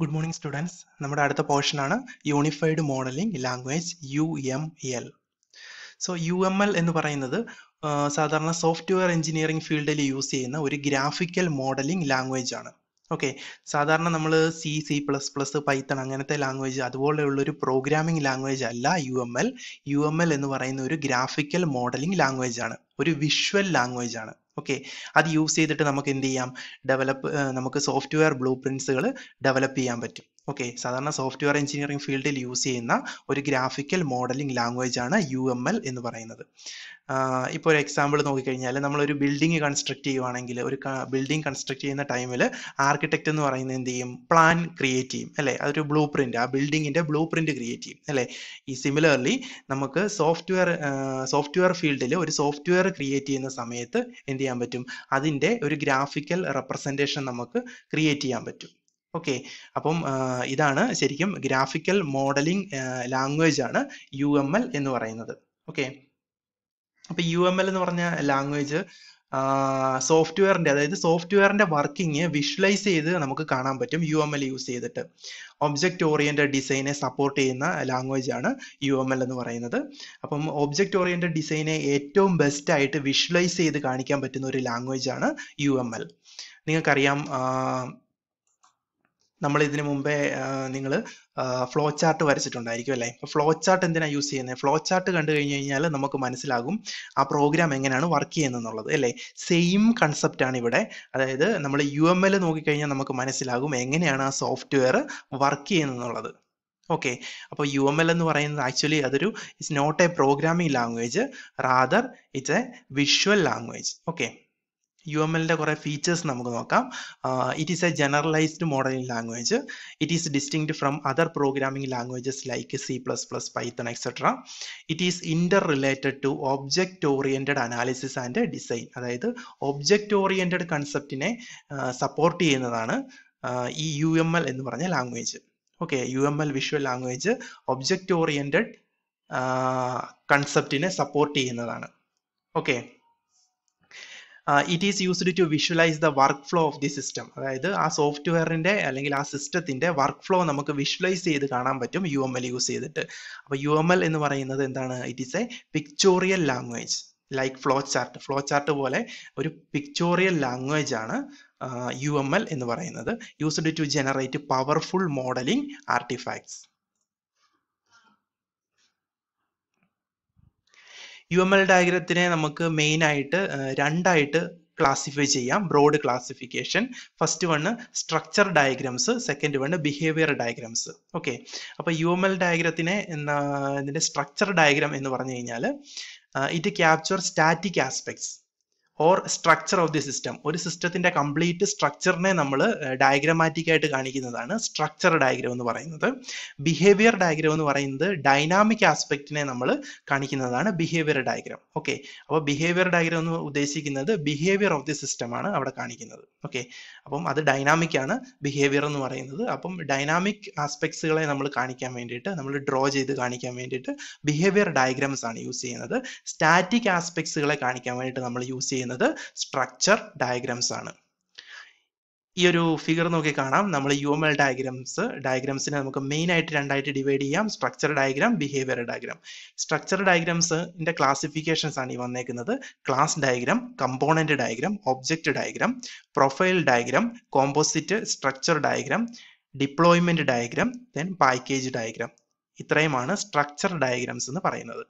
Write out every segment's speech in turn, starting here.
good morning students നമ്മുടെ അടുത്ത portion ആണ് unified modeling language U M L so U M L എന്ന് പറയുന്നത് സാധാരണ സോഫ്റ്റ്വെയർ എഞ്ചിനീയറിംഗ് ഫീൽഡിൽ യൂസ് ചെയ്യുന്ന ഒരു ഗ്രാഫിക്കൽ മോഡലിംഗ് ലാംഗ്വേജ് ആണ് ഓക്കെ സാധാരണ നമ്മൾ C C plus plus Python അങ്ങനത്തെ ലാംഗ്വേജ് അതുപോലെയുള്ള ഒരു പ്രോഗ്രാമിംഗ് ലാംഗ്വേജ് അല്ല U M L U M L എന്ന് പറയുന്ന ഒരു ഗ്രാഫിക്കൽ മോഡലിംഗ് ലാംഗ്വേജ് ആണ് ഒരു വിഷ്വൽ ലാംഗ്വേജ് ആണ് ഓക്കെ അത് യൂസ് ചെയ്തിട്ട് നമുക്ക് എന്ത് ചെയ്യാം ഡെവലപ്പ് നമുക്ക് സോഫ്റ്റ്വെയർ ബ്ലൂ പ്രിൻസുകൾ ഡെവലപ്പ് ചെയ്യാൻ പറ്റും ഓക്കെ സാധാരണ സോഫ്റ്റ്വെയർ എഞ്ചിനീയറിംഗ് ഫീൽഡിൽ യൂസ് ചെയ്യുന്ന ഒരു ഗ്രാഫിക്കൽ മോഡലിംഗ് ലാംഗ്വേജ് ആണ് യു എം എൽ എന്ന് പറയുന്നത് ഇപ്പോൾ ഒരു എക്സാമ്പിൾ നോക്കിക്കഴിഞ്ഞാൽ നമ്മളൊരു ബിൽഡിംഗ് കൺസ്ട്രക്ട് ചെയ്യുവാണെങ്കിൽ ഒരു ബിൽഡിംഗ് കൺസ്ട്രക്ട് ചെയ്യുന്ന ടൈമിൽ ആർക്കിടെക്റ്റ് എന്ന് പറയുന്നത് എന്ത് ചെയ്യും പ്ലാൻ ക്രിയേറ്റ് ചെയ്യും അല്ലേ അതൊരു ബ്ലൂ പ്രിന്റ് ആ ബിൽഡിങ്ങിൻ്റെ ബ്ലൂ പ്രിന്റ് ക്രിയേറ്റ് ചെയ്യും അല്ലേ ഈ സിമിലർലി നമുക്ക് സോഫ്റ്റ്വെയർ സോഫ്റ്റ്വെയർ ഫീൽഡിൽ ഒരു സോഫ്റ്റ്വെയർ ക്രിയേറ്റ് ചെയ്യുന്ന സമയത്ത് എന്ത് ചെയ്യാൻ പറ്റും അതിൻ്റെ ഒരു ഗ്രാഫിക്കൽ റെപ്രസെൻറ്റേഷൻ നമുക്ക് ക്രിയേറ്റ് ചെയ്യാൻ പറ്റും ഓക്കെ അപ്പം ഇതാണ് ശരിക്കും ഗ്രാഫിക്കൽ മോഡലിംഗ് ലാംഗ്വേജ് ആണ് യു എം എൽ എന്ന് പറയുന്നത് ഓക്കെ അപ്പൊ യു എം എൽ എന്ന് പറഞ്ഞ ലാംഗ്വേജ് സോഫ്റ്റ്വെയറിന്റെ അതായത് സോഫ്റ്റ്വെയറിന്റെ വർക്കിംഗ് വിഷ്വലൈസ് ചെയ്ത് നമുക്ക് കാണാൻ പറ്റും യു എം എൽ യൂസ് ചെയ്തിട്ട് ഒബ്ജക്റ്റ് ഓറിയന്റഡ് ഡിസൈനെ സപ്പോർട്ട് ചെയ്യുന്ന ലാംഗ്വേജ് ആണ് യു എം എൽ എന്ന് പറയുന്നത് അപ്പം ഒബ്ജക്റ്റ് ഓറിയന്റഡ് ഡിസൈനെ ഏറ്റവും ബെസ്റ്റ് ആയിട്ട് വിഷ്വലൈസ് ചെയ്ത് കാണിക്കാൻ പറ്റുന്ന ഒരു ലാംഗ്വേജ് ആണ് യു എം എൽ നിങ്ങൾക്കറിയാം നമ്മൾ ഇതിനു മുമ്പേ നിങ്ങൾ ഫ്ലോ ചാർട്ട് വരച്ചിട്ടുണ്ടായിരിക്കും അല്ലേ ഇപ്പോൾ ഫ്ലോ ചാർട്ട് എന്തിനാണ് യൂസ് ചെയ്യുന്നത് ഫ്ലോ ചാർട്ട് കണ്ടു കഴിഞ്ഞു കഴിഞ്ഞാൽ നമുക്ക് മനസ്സിലാകും ആ പ്രോഗ്രാം എങ്ങനെയാണ് വർക്ക് ചെയ്യുന്നതെന്നുള്ളത് അല്ലേ സെയിം കൺസെപ്റ്റ് ആണ് ഇവിടെ അതായത് നമ്മൾ യു എം എൽ നോക്കിക്കഴിഞ്ഞാൽ നമുക്ക് മനസ്സിലാകും എങ്ങനെയാണ് ആ സോഫ്റ്റ്വെയർ വർക്ക് ചെയ്യുന്നതെന്നുള്ളത് ഓക്കെ അപ്പോൾ യു എം എൽ എന്ന് പറയുന്നത് ആക്ച്വലി അതൊരു it's not a programming language rather it's a visual language okay U M എല്ലിൻ്റെ കുറേ ഫീച്ചേഴ്സ് നമുക്ക് നോക്കാം it is a generalized modeling language it is distinct from other programming languages like C plus plus Python etcetera it is interrelated to object oriented analysis and design അതായത് object oriented കൺസെപ്റ്റിനെ support ചെയ്യുന്നതാണ് ഈ U M L എന്ന് പറഞ്ഞ language okay U M L visual language object oriented കൺസെപ്റ്റിനെ support ചെയ്യുന്നതാണ് okay it is used to visualize the work flow of the system അതായത് ആ സോഫ്റ്റ്വെയറിൻ്റെ അല്ലെങ്കിൽ ആ സിസ്റ്റത്തിൻ്റെ വർക്ക് ഫ്ലോ നമുക്ക് വിഷ്വലൈസ് ചെയ്ത് കാണാൻ പറ്റും യു എം എൽ യൂസ് ചെയ്തിട്ട് അപ്പോൾ യു എം എൽ എന്ന് പറയുന്നത് എന്താണ് it is a pictorial language like flow chart flow chart പോലെ ഒരു പിക്ചോറിയൽ ലാംഗ്വേജ് ആണ് യു എം എൽ എന്ന് പറയുന്നത് used to generate powerful modeling artifacts U M L ഡയഗ്രത്തിനെ നമുക്ക് മെയിൻ ആയിട്ട് രണ്ടായിട്ട് ക്ലാസിഫൈ ചെയ്യാം broad classification first one structure diagrams second one behaviour diagrams okay അപ്പോൾ യു എം എൽ ഡയഗ്രത്തിനെ ഇതിൻ്റെ സ്ട്രക്ചർ ഡയഗ്രാം എന്ന് പറഞ്ഞു കഴിഞ്ഞാൽ it capture static aspects or structure of the system ഒരു സിസ്റ്റത്തിന്റെ കംപ്ലീറ്റ് സ്ട്രക്ചറിനെ നമ്മൾ ഡയഗ്രമാറ്റിക് ആയിട്ട് കാണിക്കുന്നതാണ് സ്ട്രക്ചർ ഡയഗ്രം എന്ന് പറയുന്നത് ബിഹേവിയർ ഡയഗ്രം എന്ന് പറയുന്നത് ഡൈനാമിക് ആസ്പെക്റ്റിനെ നമ്മൾ കാണിക്കുന്നതാണ് ബിഹേവിയർ ഡയഗ്രം ഓക്കെ അപ്പോൾ ബിഹേവിയർ ഡയഗ്രം എന്ന് ഉദ്ദേശിക്കുന്നത് ബിഹേവിയർ ഓഫ് ദി സിസ്റ്റം ആണ് അവിടെ കാണിക്കുന്നത് ഓക്കെ അപ്പം അത് ഡൈനാമിക് ആണ് ബിഹേവിയർ എന്ന് പറയുന്നത് അപ്പം ഡൈനാമിക് ആസ്പെക്ട്സുകളെ നമ്മൾ കാണിക്കാൻ വേണ്ടിയിട്ട് നമ്മൾ ഡ്രോ ചെയ്ത് കാണിക്കാൻ വേണ്ടിയിട്ട് ബിഹേവിയർ ഡയഗ്രാംസ് ആണ് യൂസ് ചെയ്യുന്നത് സ്റ്റാറ്റിക് ആസ്പെക്ട്സുകളെ കാണിക്കാൻ വേണ്ടിയിട്ട് നമ്മൾ യൂസ് ചെയ്യുന്നത് ചെയ്യുന്നത് സ്ട്രക്ചർ ഡയഗ്രാംസ് ആണ് ഈ ഒരു ഫിഗർ നോക്കി കാണാം നമ്മൾ യു എം എൽ ഡയഗ്രാംസ് ഡയഗ്രാംസിനെ നമുക്ക് മെയിൻ ആയിട്ട് രണ്ടായിട്ട് ഡിവൈഡ് ചെയ്യാം structure diagram behaviour diagram structure ഡയഗ്രാംസിന്റെ ക്ലാസിഫിക്കേഷൻസ് ആണ് ഈ വന്നേക്കുന്നത് class diagram component diagram object diagram profile diagram composite structure diagram deployment diagram then package diagram ഇത്രയുമാണ് സ്ട്രക്ചർ ഡയഗ്രാംസ് എന്ന് പറയുന്നത്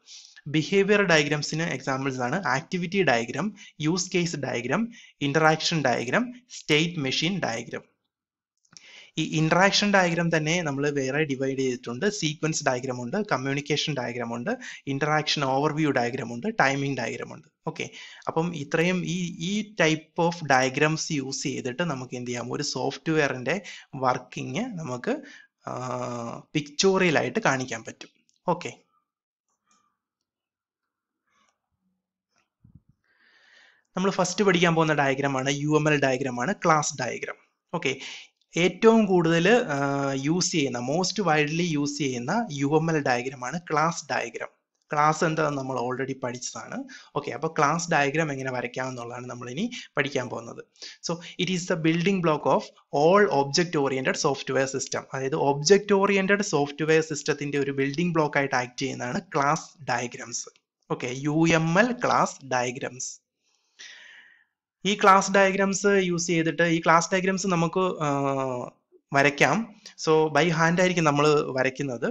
ബിഹേവിയർ ഡയഗ്രാംസിന് എക്സാമ്പിൾസ് ആണ് activity diagram use case diagram interaction diagram state machine diagram ഈ ഇന്ററാക്ഷൻ ഡയഗ്രാം തന്നെ നമ്മൾ വേറെ ഡിവൈഡ് ചെയ്തിട്ടുണ്ട് സീക്വൻസ് ഡയഗ്രാം ഉണ്ട് കമ്മ്യൂണിക്കേഷൻ ഡയഗ്രാം ഉണ്ട് ഇന്ററാക്ഷൻ ഓവർവ്യൂ ഡയഗ്രാം ഉണ്ട് ടൈമിംഗ് ഡയഗ്രാം ഉണ്ട് ഓക്കെ അപ്പം ഇത്രയും ഈ ഈ ടൈപ്പ് ഓഫ് ഡയഗ്രാംസ് യൂസ് ചെയ്തിട്ട് നമുക്ക് എന്ത് ചെയ്യാം ഒരു സോഫ്റ്റ്വെയറിന്റെ വർക്കിംഗ് നമുക്ക് പിക്ചോറിയലായിട്ട് കാണിക്കാൻ പറ്റും ഓക്കെ നമ്മൾ ഫസ്റ്റ് പഠിക്കാൻ പോകുന്ന ഡയഗ്രമാണ് യു എം എൽ ആണ് ക്ലാസ് ഡയഗ്രാം ഓക്കെ ഏറ്റവും കൂടുതൽ യൂസ് ചെയ്യുന്ന മോസ്റ്റ് വൈഡ്ലി യൂസ് ചെയ്യുന്ന യു എം എൽ ഡയഗ്രമാണ് ക്ലാസ് ഡയഗ്രാം ക്ലാസ് എന്താ നമ്മൾ ഓൾറെഡി പഠിച്ചതാണ് ഓക്കെ അപ്പോൾ ക്ലാസ് ഡയഗ്രാം എങ്ങനെ വരയ്ക്കാം എന്നുള്ളതാണ് നമ്മളിനി പഠിക്കാൻ പോകുന്നത് so it is the building block of all object oriented software system അതായത് ഒബ്ജക്റ്റ് ഓറിയന്റഡ് സോഫ്റ്റ്വെയർ സിസ്റ്റത്തിന്റെ ഒരു ബിൽഡിംഗ് ബ്ലോക്ക് ആയിട്ട് ആക്ട് ചെയ്യുന്നതാണ് class diagrams okay U M L class diagrams ഈ ക്ലാസ് ഡയഗ്രാംസ് യൂസ് ചെയ്തിട്ട് ഈ ക്ലാസ് ഡയഗ്രാംസ് നമുക്ക് വരയ്ക്കാം സോ ബൈ ഹാൻഡ് ആയിരിക്കും നമ്മൾ വരയ്ക്കുന്നത്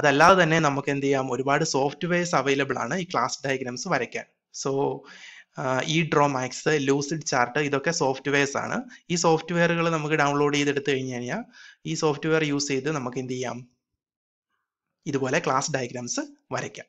അതല്ലാതെ തന്നെ നമുക്ക് എന്ത് ചെയ്യാം ഒരുപാട് സോഫ്റ്റ്വെയർസ് അവൈലബിൾ ആണ് ഈ ക്ലാസ് ഡയഗ്രാംസ് വരയ്ക്കാൻ സോ ഈ ഡ്രോ മാക്സ് ലൂസിഡ് ചാർട്ട് ഇതൊക്കെ സോഫ്റ്റ്വെയർസ് ആണ് ഈ സോഫ്റ്റ്വെയറുകൾ നമുക്ക് ഡൗൺലോഡ് ചെയ്തെടുത്തു കഴിഞ്ഞു കഴിഞ്ഞാൽ ഈ സോഫ്റ്റ്വെയർ യൂസ് ചെയ്ത് നമുക്ക് എന്ത് ചെയ്യാം ഇതുപോലെ ക്ലാസ് ഡയഗ്രാംസ് വരയ്ക്കാം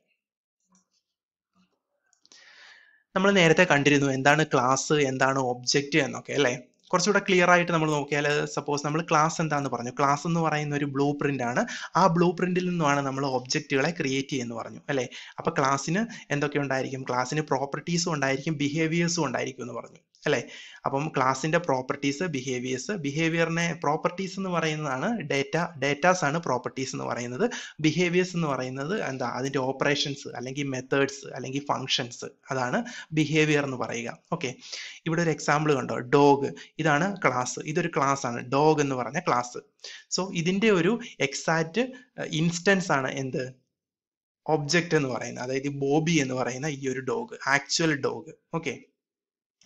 നമ്മൾ നേരത്തെ കണ്ടിരുന്നു എന്താണ് ക്ലാസ് എന്താണ് ഒബ്ജക്റ്റ് എന്നൊക്കെ അല്ലേ കുറച്ചുകൂടെ ക്ലിയർ ആയിട്ട് നമ്മൾ നോക്കിയാൽ സപ്പോസ് നമ്മൾ ക്ലാസ് എന്താന്ന് പറഞ്ഞു ക്ലാസ് എന്ന് പറയുന്ന ഒരു ബ്ലൂ പ്രിന്റ് ആണ് ആ ബ്ലൂ പ്രിന്റിൽ നിന്നുമാണ് നമ്മൾ ഒബ്ജക്റ്റുകളെ ക്രിയേറ്റ് ചെയ്യുന്ന പറഞ്ഞു അല്ലേ അപ്പൊ ക്ലാസ്സിന് എന്തൊക്കെ ഉണ്ടായിരിക്കും ക്ലാസ്സിന് പ്രോപ്പർട്ടീസും ഉണ്ടായിരിക്കും ബിഹേവിയേഴ്സും ഉണ്ടായിരിക്കും എന്ന് പറഞ്ഞു അല്ലേ അപ്പം ക്ലാസിൻ്റെ പ്രോപ്പർട്ടീസ് ബിഹേവിയേഴ്സ് ബിഹേവിയറിനെ പ്രോപ്പർട്ടീസ് എന്ന് പറയുന്നതാണ് ഡേറ്റ ഡേറ്റാസ് ആണ് പ്രോപ്പർട്ടീസ് എന്ന് പറയുന്നത് ബിഹേവിയേഴ്സ് എന്ന് പറയുന്നത് എന്താ അതിന്റെ ഓപ്പറേഷൻസ് അല്ലെങ്കിൽ മെത്തേഡ്സ് അല്ലെങ്കിൽ ഫങ്ഷൻസ് അതാണ് ബിഹേവിയർ എന്ന് പറയുക ഓക്കെ ഇവിടെ ഒരു എക്സാമ്പിൾ കണ്ടോ ഡോഗ് ഇതാണ് ക്ലാസ് ഇതൊരു ക്ലാസ് ആണ് ഡോഗ് എന്ന് പറഞ്ഞ ക്ലാസ് സോ ഇതിന്റെ ഒരു എക്സാക്റ്റ് ഇൻസ്റ്റൻസ് ആണ് എന്ത് ഒബ്ജക്റ്റ് എന്ന് പറയുന്നത് അതായത് ബോബി എന്ന് പറയുന്ന ഈ ഒരു ഡോഗ് ആക്ച്വൽ ഡോഗ് ഓക്കെ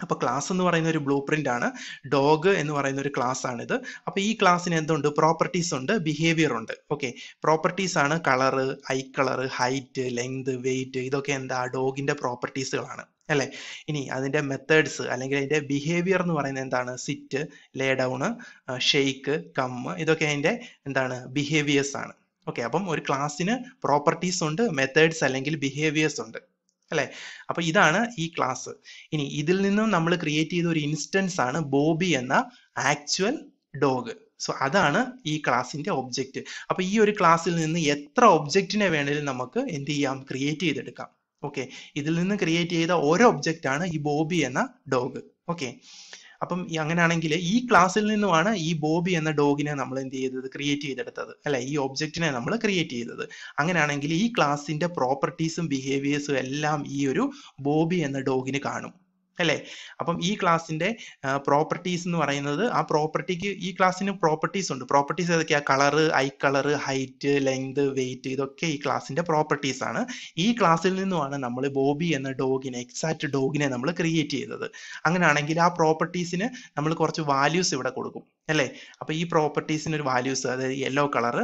അപ്പോൾ ക്ലാസ് എന്ന് പറയുന്ന ഒരു ബ്ലൂ പ്രിന്റ് ആണ് ഡോഗ് എന്ന് പറയുന്ന ഒരു ക്ലാസ് ആണിത് അപ്പോൾ ഈ ക്ലാസ്സിന് എന്തുണ്ട് പ്രോപ്പർട്ടീസ് ഉണ്ട് ബിഹേവിയർ ഉണ്ട് ഓക്കെ പ്രോപ്പർട്ടീസ് ആണ് colour eye colour height length weight ഇതൊക്കെ എന്താ ഡോഗിന്റെ പ്രോപ്പർട്ടീസുകളാണ് അല്ലെ ഇനി അതിന്റെ മെത്തേഡ്സ് അല്ലെങ്കിൽ അതിന്റെ ബിഹേവിയർ എന്ന് പറയുന്നത് എന്താണ് sit lay down shake come ഇതൊക്കെ അതിന്റെ എന്താണ് ബിഹേവിയേഴ്സ് ആണ് ഓക്കെ അപ്പം ഒരു ക്ലാസ്സിന് പ്രോപ്പർട്ടീസ് ഉണ്ട് മെത്തേഡ്സ് അല്ലെങ്കിൽ ബിഹേവിയേഴ്സ് ഉണ്ട് അല്ലെ അപ്പൊ ഇതാണ് ഈ ക്ലാസ് ഇനി ഇതിൽ നിന്നും നമ്മൾ ക്രിയേറ്റ് ചെയ്ത ഒരു ഇൻസ്റ്റൻസ് ആണ് ബോബി എന്ന ആക്ച്വൽ ഡോഗ് സോ അതാണ് ഈ ക്ലാസിന്റെ ഒബ്ജക്റ്റ് അപ്പൊ ഈ ഒരു ക്ലാസ്സിൽ നിന്ന് എത്ര ഒബ്ജക്റ്റിനെ വേണേലും നമുക്ക് എന്ത് ചെയ്യാം ക്രിയേറ്റ് ചെയ്തെടുക്കാം ഓക്കെ ഇതിൽ നിന്ന് ക്രിയേറ്റ് ചെയ്ത ഒരു ഒബ്ജക്റ്റ് ആണ് ഈ ബോബി എന്ന ഡോഗ് ഓക്കെ അപ്പം അങ്ങനെയാണെങ്കിൽ ഈ ക്ലാസ്സിൽ നിന്നുമാണ് ഈ ബോബി എന്ന ഡോഗിനെ നമ്മൾ എന്ത് ചെയ്തത് ക്രിയേറ്റ് ചെയ്തെടുത്തത് അല്ല ഈ ഒബ്ജക്റ്റിനെ നമ്മൾ ക്രിയേറ്റ് ചെയ്തത് അങ്ങനെയാണെങ്കിൽ ഈ ക്ലാസ്സിന്റെ പ്രോപ്പർട്ടീസും ബിഹേവിയേഴ്സും എല്ലാം ഈ ഒരു ബോബി എന്ന ഡോഗിന് കാണും അല്ലേ അപ്പം ഈ ക്ലാസ്സിന്റെ പ്രോപ്പർട്ടീസ് എന്ന് പറയുന്നത് ആ പ്രോപ്പർട്ടിക്ക് ഈ ക്ലാസ്സിന് പ്രോപ്പർട്ടീസ് ഉണ്ട് പ്രോപ്പർട്ടീസ് ഏതൊക്കെയാ colour eye colour height length weight ഇതൊക്കെ ഈ ക്ലാസ്സിന്റെ പ്രോപ്പർട്ടീസ് ആണ് ഈ ക്ലാസ്സിൽ നിന്നുമാണ് നമ്മൾ ബോബി എന്ന ഡോഗിനെ എക്സാക്ട് ഡോഗിനെ നമ്മൾ ക്രിയേറ്റ് ചെയ്തത് അങ്ങനെയാണെങ്കിൽ ആ പ്രോപ്പർട്ടീസിന് നമ്മൾ കുറച്ച് വാല്യൂസ് ഇവിടെ കൊടുക്കും അല്ലേ അപ്പൊ ഈ പ്രോപ്പർട്ടീസിന് ഒരു വാല്യൂസ് അതായത് യെല്ലോ കളർ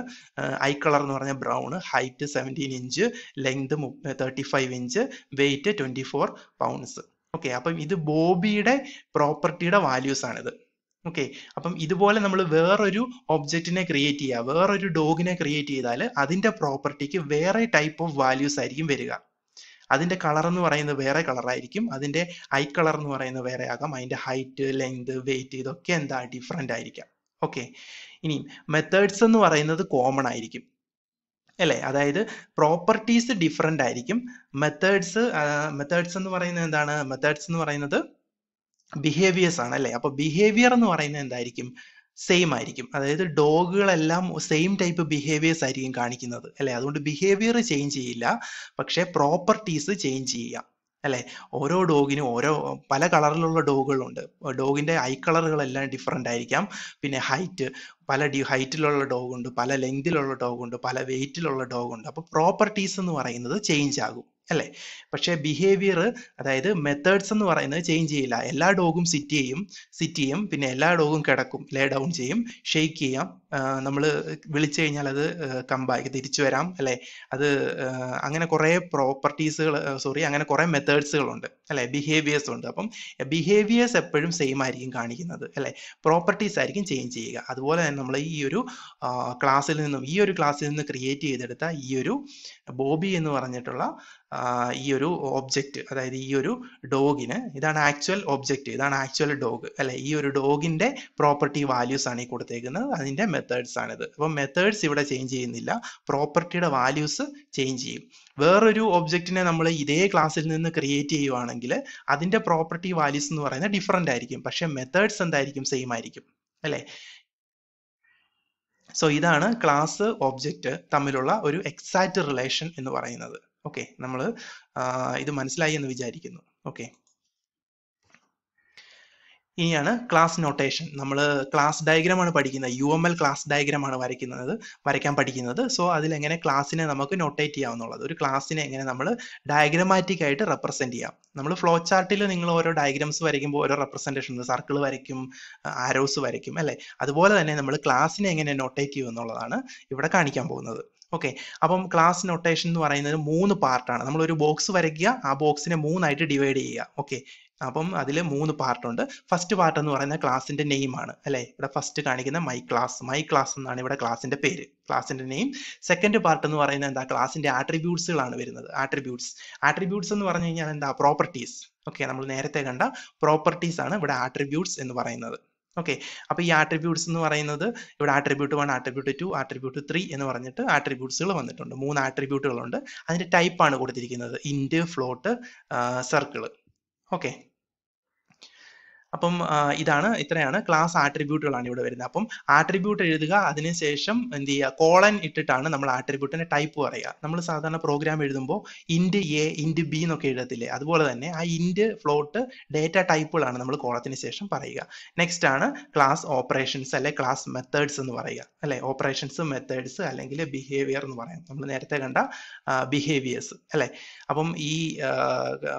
ഐ കളർ എന്ന് പറഞ്ഞാൽ brown height seventeen inch length thirty five inch weight twenty four pounds okay അപ്പം ഇത് ബോബിയുടെ പ്രോപ്പർട്ടിയുടെ വാല്യൂസ് ആണിത് ഓക്കെ അപ്പം ഇതുപോലെ നമ്മൾ വേറൊരു ഒബ്ജക്റ്റിനെ ക്രിയേറ്റ് ചെയ്യുക വേറൊരു ഡോഗിനെ ക്രിയേറ്റ് ചെയ്താൽ അതിൻ്റെ പ്രോപ്പർട്ടിക്ക് വേറെ ടൈപ്പ് ഓഫ് വാല്യൂസ് ആയിരിക്കും വരിക അതിൻ്റെ കളർ എന്ന് പറയുന്നത് വേറെ കളറായിരിക്കും അതിൻ്റെ ഐ കളർ എന്ന് പറയുന്നത് വേറെ ആകാം അതിൻ്റെ ഹൈറ്റ് ലെങ്ത് വെയിറ്റ് ഇതൊക്കെ എന്താ ഡിഫറെൻ്റ് ആയിരിക്കാം ഓക്കെ ഇനി മെത്തേഡ്സ് എന്ന് പറയുന്നത് കോമൺ ആയിരിക്കും അല്ലേ അതായത് പ്രോപ്പർട്ടീസ് ഡിഫറെൻ്റ് ആയിരിക്കും മെത്തേഡ്സ് മെത്തേഡ്സ് എന്ന് പറയുന്നത് എന്താണ് മെത്തേഡ്സ് എന്ന് പറയുന്നത് ബിഹേവിയേഴ്സ് ആണ് അല്ലേ അപ്പോൾ ബിഹേവിയർ എന്ന് പറയുന്നത് എന്തായിരിക്കും സെയിം ആയിരിക്കും അതായത് ഡോഗുകളെല്ലാം സെയിം ടൈപ്പ് ബിഹേവിയേഴ്സ് ആയിരിക്കും കാണിക്കുന്നത് അല്ലേ അതുകൊണ്ട് ബിഹേവിയർ ചേഞ്ച് ചെയ്യില്ല പക്ഷേ പ്രോപ്പർട്ടീസ് ചേഞ്ച് ചെയ്യാം അല്ലെ ഓരോ ഡോഗിനും ഓരോ പല കളറിലുള്ള ഡോഗുകളുണ്ട് ഡോഗിന്റെ ഐ കളറുകളെല്ലാം ഡിഫറെൻ്റ് ആയിരിക്കാം പിന്നെ ഹൈറ്റ് പല ഡി ഹൈറ്റിലുള്ള ഡോഗുണ്ട് പല ലെങ്തിലുള്ള ഡോഗുണ്ട് പല വെയിറ്റിലുള്ള ഡോഗുണ്ട് അപ്പോൾ പ്രോപ്പർട്ടീസ് എന്ന് പറയുന്നത് ചേഞ്ച് ആകും അല്ലേ പക്ഷേ ബിഹേവിയർ അതായത് മെത്തേഡ്സ് എന്ന് പറയുന്നത് ചേഞ്ച് ചെയ്യില്ല എല്ലാ ഡോഗും സിറ്റ് ചെയ്യും സിറ്റ് ചെയ്യും പിന്നെ എല്ലാ ഡോഗും കിടക്കും ലേ ഡൗൺ ചെയ്യും ഷെയ്ക്ക് ചെയ്യാം നമ്മൾ വിളിച്ചു കഴിഞ്ഞാൽ അത് കമ്പായി തിരിച്ചു വരാം അല്ലെ അത് അങ്ങനെ കുറേ പ്രോപ്പർട്ടീസുകൾ സോറി അങ്ങനെ കുറേ മെത്തേഡ്സുകളുണ്ട് അല്ലെ ബിഹേവിയേഴ്സ് ഉണ്ട് അപ്പം ബിഹേവിയേഴ്സ് എപ്പോഴും സെയിം ആയിരിക്കും കാണിക്കുന്നത് അല്ലെ പ്രോപ്പർട്ടീസ് ആയിരിക്കും ചേഞ്ച് ചെയ്യുക അതുപോലെ തന്നെ നമ്മൾ ഈ ഒരു ക്ലാസ്സിൽ നിന്നും ഈ ഒരു ക്ലാസ്സിൽ നിന്ന് ക്രിയേറ്റ് ചെയ്തെടുത്ത ഈ ഒരു ബോബി എന്ന് പറഞ്ഞിട്ടുള്ള ഈ ഒരു ഒബ്ജക്റ്റ് അതായത് ഈ ഒരു ഡോഗിന് ഇതാണ് ആക്ച്വൽ ഒബ്ജക്റ്റ് ഇതാണ് ആക്ച്വൽ ഡോഗ് അല്ലെ ഈ ഒരു ഡോഗിന്റെ പ്രോപ്പർട്ടി വാല്യൂസ് ആണ് ഈ കൊടുത്തേക്കുന്നത് അതിന്റെ മെത്തേഡ്സ് ആണിത് അപ്പോൾ മെത്തേഡ്സ് ഇവിടെ ചേഞ്ച് ചെയ്യുന്നില്ല പ്രോപ്പർട്ടിയുടെ വാല്യൂസ് ചേഞ്ച് ചെയ്യും വേറൊരു ഒബ്ജക്റ്റിനെ നമ്മൾ ഇതേ ക്ലാസ്സിൽ നിന്ന് ക്രിയേറ്റ് ചെയ്യുവാണെങ്കിൽ അതിൻ്റെ പ്രോപ്പർട്ടി വാല്യൂസ് എന്ന് പറയുന്നത് ഡിഫറെൻ്റ് ആയിരിക്കും പക്ഷേ മെത്തേഡ്സ് എന്തായിരിക്കും സെയിം ആയിരിക്കും അല്ലേ സോ ഇതാണ് ക്ലാസ് ഒബ്ജക്റ്റ് തമ്മിലുള്ള ഒരു എക്സാക്ട് റിലേഷൻ എന്ന് പറയുന്നത് ഓക്കെ നമ്മൾ ഇത് മനസ്സിലായി എന്ന് വിചാരിക്കുന്നു ഓക്കെ ഇനിയാണ് ക്ലാസ് നൊട്ടേഷൻ നമ്മൾ ക്ലാസ് ആണ് പഠിക്കുന്നത് യു എം എൽ ക്ലാസ് ഡയഗ്രമാണ് വരയ്ക്കുന്നത് വരയ്ക്കാൻ പഠിക്കുന്നത് സോ അതിലെങ്ങനെ ക്ലാസ്സിനെ നമുക്ക് നൊട്ടേറ്റ് എന്നുള്ളത് ഒരു ക്ലാസ്സിനെ എങ്ങനെ നമ്മൾ ഡയഗ്രമാറ്റിക് ആയിട്ട് റെപ്രസെൻ്റ് ചെയ്യാം നമ്മൾ ഫ്ലോ ചാർട്ടിൽ നിങ്ങൾ ഓരോ ഡയഗ്രംസ് വരയ്ക്കുമ്പോൾ ഓരോ റെപ്രസെൻറ്റേഷൻ സർക്കിൾ വരയ്ക്കും ആരോസ് വരയ്ക്കും അല്ലേ അതുപോലെ തന്നെ നമ്മൾ ക്ലാസ്സിനെ എങ്ങനെ നൊട്ടേറ്റ് ചെയ്യുമെന്നുള്ളതാണ് ഇവിടെ കാണിക്കാൻ പോകുന്നത് ഓക്കെ അപ്പം ക്ലാസ് നൊട്ടേഷൻ എന്ന് പറയുന്നത് മൂന്ന് പാർട്ടാണ് നമ്മൾ ഒരു ബോക്സ് വരയ്ക്കുക ആ ബോക്സിനെ മൂന്നായിട്ട് ഡിവൈഡ് ചെയ്യുക ഓക്കെ അപ്പം അതിൽ മൂന്ന് പാർട്ടുണ്ട് ഫസ്റ്റ് പാർട്ട് എന്ന് പറയുന്ന ക്ലാസിന്റെ നെയിം ആണ് അല്ലേ ഇവിടെ ഫസ്റ്റ് കാണിക്കുന്ന മൈ ക്ലാസ് മൈ ക്ലാസ് എന്നാണ് ഇവിടെ ക്ലാസിന്റെ പേര് ക്ലാസിന്റെ നെയിം സെക്കൻഡ് പാർട്ട് എന്ന് പറയുന്നത് എന്താ ക്ലാസിന്റെ ആട്രിബ്യൂട്ട്സുകളാണ് വരുന്നത് ആട്രിബ്യൂട്ട്സ് ആട്രിബ്യൂട്ട്സ് എന്ന് പറഞ്ഞു കഴിഞ്ഞാൽ എന്താ പ്രോപ്പർട്ടീസ് ഓക്കെ നമ്മൾ നേരത്തെ കണ്ട പ്രോപ്പർട്ടീസ് ആണ് ഇവിടെ ആട്രിബ്യൂട്ട്സ് എന്ന് പറയുന്നത് ഓക്കെ അപ്പൊ ഈ ആട്രിബ്യൂട്ട്സ് എന്ന് പറയുന്നത് ഇവിടെ attribute one attribute two attribute three എന്ന് പറഞ്ഞിട്ട് ആട്രിബ്യൂട്ട്സുകൾ വന്നിട്ടുണ്ട് മൂന്ന് ആട്രിബ്യൂട്ടുകളുണ്ട് അതിൻ്റെ ടൈപ്പാണ് കൊടുത്തിരിക്കുന്നത് ഇൻറ്റ് ഫ്ലോട്ട് സർക്കിള് ഓക്കെ അപ്പം ഇതാണ് ഇത്രയാണ് ക്ലാസ് ആട്രിബ്യൂട്ടുകളാണ് ഇവിടെ വരുന്നത് അപ്പം ആട്രിബ്യൂട്ട് എഴുതുക അതിനുശേഷം എന്ത് ചെയ്യുക കോളൻ ഇട്ടിട്ടാണ് നമ്മൾ ആട്രിബ്യൂട്ടിന്റെ ടൈപ്പ് പറയുക നമ്മൾ സാധാരണ പ്രോഗ്രാം എഴുതുമ്പോൾ ഇൻഡ് എ ഇൻഡ് ബി എന്നൊക്കെ എഴുതത്തില്ലേ അതുപോലെ തന്നെ ആ ഇൻഡ് ഫ്ലോട്ട് ഡേറ്റ ടൈപ്പുകളാണ് നമ്മൾ കോളത്തിന് ശേഷം പറയുക നെക്സ്റ്റ് ആണ് ക്ലാസ് ഓപ്പറേഷൻസ് അല്ലെ ക്ലാസ് മെത്തേഡ്സ് എന്ന് പറയുക അല്ലെ ഓപ്പറേഷൻസ് മെത്തേഡ്സ് അല്ലെങ്കിൽ ബിഹേവിയർ എന്ന് പറയാം നമ്മൾ നേരത്തെ കണ്ട ബിഹേവിയേഴ്സ് അല്ലെ അപ്പം ഈ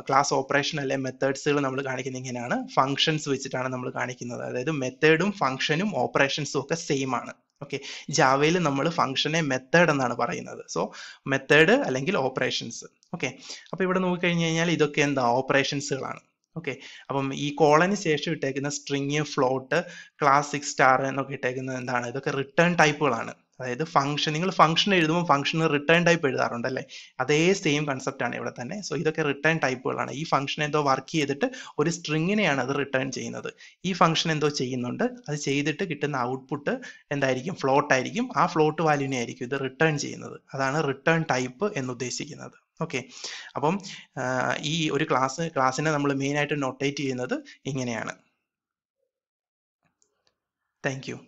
ക്ലാസ് ഓപ്പറേഷൻ അല്ലെ മെത്തേഡ്സുകൾ നമ്മൾ കാണിക്കുന്ന ഇങ്ങനെയാണ് ഫങ്ഷൻസ് ഡിഫറൻസ് വെച്ചിട്ടാണ് നമ്മൾ കാണിക്കുന്നത് അതായത് മെത്തേഡും ഫംഗ്ഷനും ഓപ്പറേഷൻസും ഒക്കെ സെയിം ആണ് ഓക്കെ ജാവയിൽ നമ്മൾ ഫംഗ്ഷനെ മെത്തേഡ് എന്നാണ് പറയുന്നത് സോ മെത്തേഡ് അല്ലെങ്കിൽ ഓപ്പറേഷൻസ് ഓക്കെ അപ്പോൾ ഇവിടെ നോക്കിക്കഴിഞ്ഞ് കഴിഞ്ഞാൽ ഇതൊക്കെ എന്താ ഓപ്പറേഷൻസുകളാണ് ഓക്കെ അപ്പം ഈ കോളന് ശേഷം ഇട്ടേക്കുന്ന സ്ട്രിങ് ഫ്ലോട്ട് ക്ലാസിക് സ്റ്റാർ എന്നൊക്കെ ഇട്ടേക്കുന്നത് എന്താണ് ഇതൊക്കെ റിട്ടേൺ ടൈപ്പുകളാണ് അതായത് ഫംഗ്ഷൻ നിങ്ങൾ ഫംഗ്ഷൻ എഴുതുമ്പോൾ ഫംഗ്ഷൻ റിട്ടേൺ ടൈപ്പ് എഴുതാറുണ്ട് അല്ലേ അതേ സെയിം കൺസെപ്റ്റ് ആണ് ഇവിടെ തന്നെ സോ ഇതൊക്കെ റിട്ടേൺ ടൈപ്പുകളാണ് ഈ ഫംഗ്ഷൻ എന്തോ വർക്ക് ചെയ്തിട്ട് ഒരു സ്ട്രിങ്ങിനെയാണ് അത് റിട്ടേൺ ചെയ്യുന്നത് ഈ ഫംഗ്ഷൻ എന്തോ ചെയ്യുന്നുണ്ട് അത് ചെയ്തിട്ട് കിട്ടുന്ന ഔട്ട്പുട്ട് എന്തായിരിക്കും ഫ്ലോട്ട് ആയിരിക്കും ആ ഫ്ലോട്ട് വാല്യൂനെ ആയിരിക്കും ഇത് റിട്ടേൺ ചെയ്യുന്നത് അതാണ് റിട്ടേൺ ടൈപ്പ് എന്ന് ഉദ്ദേശിക്കുന്നത് ഓക്കെ അപ്പം ഈ ഒരു ക്ലാസ് ക്ലാസ്സിനെ നമ്മൾ മെയിനായിട്ട് നോട്ടേറ്റ് ചെയ്യുന്നത് ഇങ്ങനെയാണ് താങ്ക് യു